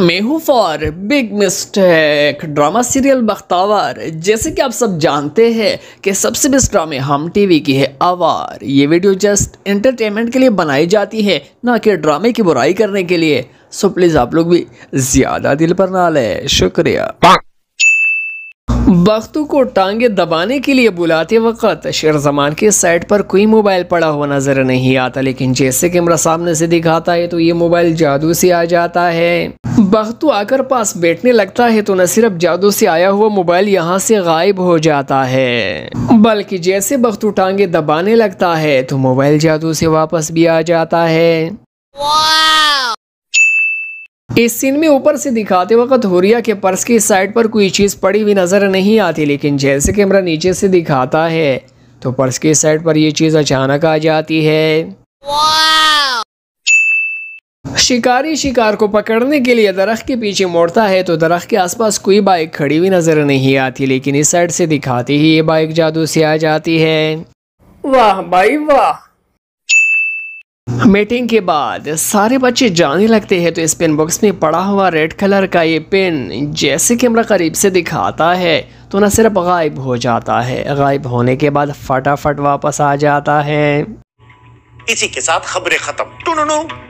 Mayhew for big mistake drama serial Bakhtawar जैसे कि आप सब जानते हैं कि सबसे बेस्ट ड्रामे हम टीवी की है आवार ये वीडियो जस्ट एंटरटेनमेंट के लिए बनाई जाती है ना कि ड्रामे की बुराई करने के लिए सो प्लीज़ आप लोग भी ज़्यादा दिल पर ना लें शुक्रिया बख्तू को टांगे दबाने के लिए बुलाते वक्त शेर जमान के साइड पर कोई मोबाइल पड़ा हुआ नज़र नहीं आता लेकिन जैसे कैमरा सामने से दिखाता है तो ये मोबाइल जादू से आ जाता है बख्तू आकर पास बैठने लगता है तो न सिर्फ जादू से आया हुआ मोबाइल यहाँ से गायब हो जाता है बल्कि जैसे बख्तू टांगे दबाने लगता है तो मोबाइल जादू से वापस भी आ जाता है इस सीन में ऊपर से दिखाते वक्त होरिया के पर्स की साइड पर कोई चीज़ पड़ी हुई नज़र नहीं आती लेकिन जैसे कैमरा नीचे से दिखाता है तो पर्स की साइड पर यह चीज़ अचानक आ जाती है शिकारी शिकार को पकड़ने के लिए दरख्त के पीछे मोड़ता है तो दरख्त के आसपास कोई बाइक खड़ी हुई नज़र नहीं आती लेकिन इस साइड से दिखाती ही ये बाइक जादू से आ जाती है वाह भाई वाह मीटिंग के बाद सारे बच्चे जाने लगते हैं तो इस पिन बॉक्स में पड़ा हुआ रेड कलर का ये पिन जैसे कैमरा करीब से दिखाता है तो ना सिर्फ गायब हो जाता है गायब होने के बाद फटाफट वापस आ जाता है इसी के साथ खबरें खत्म